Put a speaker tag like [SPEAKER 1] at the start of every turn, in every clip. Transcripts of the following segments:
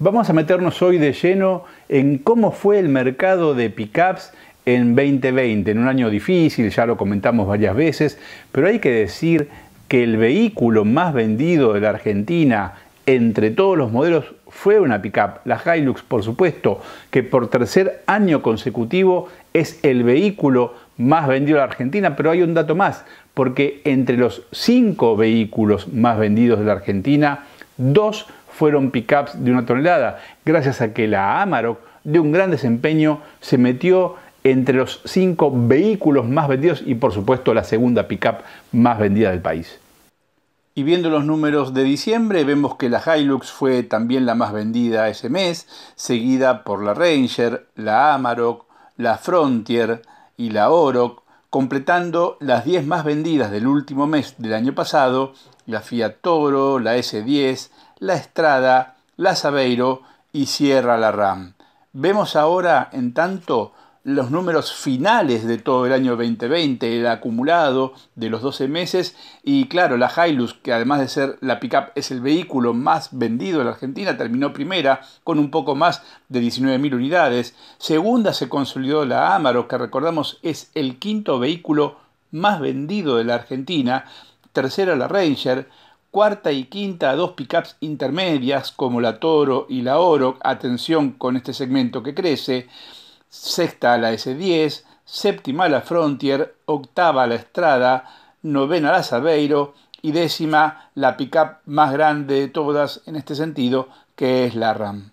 [SPEAKER 1] Vamos a meternos hoy de lleno en cómo fue el mercado de pickups en 2020, en un año difícil, ya lo comentamos varias veces, pero hay que decir que el vehículo más vendido de la Argentina entre todos los modelos fue una pickup, la Hilux por supuesto, que por tercer año consecutivo es el vehículo más vendido de la Argentina, pero hay un dato más, porque entre los cinco vehículos más vendidos de la Argentina, Dos fueron pickups de una tonelada, gracias a que la Amarok de un gran desempeño se metió entre los cinco vehículos más vendidos y por supuesto la segunda pickup más vendida del país. Y viendo los números de diciembre, vemos que la Hilux fue también la más vendida ese mes, seguida por la Ranger, la Amarok, la Frontier y la Oroc, completando las 10 más vendidas del último mes del año pasado, la Fiat Toro, la S10, la Estrada, la Saveiro y Sierra la RAM. Vemos ahora, en tanto, los números finales de todo el año 2020, el acumulado de los 12 meses y claro, la Hilux, que además de ser la pickup es el vehículo más vendido de la Argentina, terminó primera con un poco más de 19.000 unidades. Segunda se consolidó la Amaro, que recordamos es el quinto vehículo más vendido de la Argentina. Tercera la Ranger, cuarta y quinta dos pickups intermedias como la Toro y la Oro. Atención con este segmento que crece sexta la S10, séptima la Frontier, octava la Estrada, novena la Sabeiro y décima la pickup más grande de todas en este sentido, que es la RAM.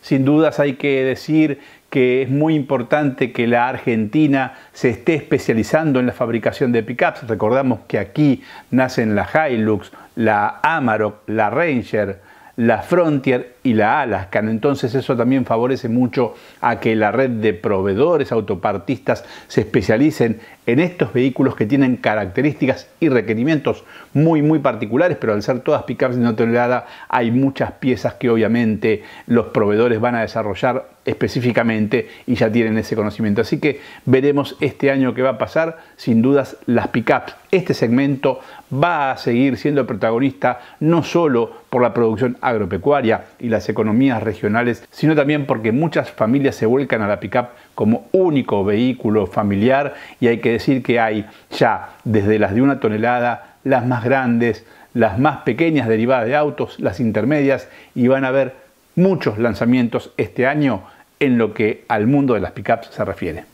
[SPEAKER 1] Sin dudas hay que decir que es muy importante que la Argentina se esté especializando en la fabricación de pickups. Recordamos que aquí nacen la Hilux, la Amarok, la Ranger, la Frontier y la Alaskan. Entonces eso también favorece mucho a que la red de proveedores autopartistas se especialicen en estos vehículos que tienen características y requerimientos muy muy particulares, pero al ser todas pickups y no hay muchas piezas que obviamente los proveedores van a desarrollar específicamente y ya tienen ese conocimiento. Así que veremos este año que va a pasar. Sin dudas, las pickups, este segmento va a seguir siendo protagonista no solo por la producción agropecuaria y las economías regionales, sino también porque muchas familias se vuelcan a la pickup como único vehículo familiar y hay que decir que hay ya desde las de una tonelada, las más grandes, las más pequeñas derivadas de autos, las intermedias y van a haber muchos lanzamientos este año en lo que al mundo de las pickups se refiere.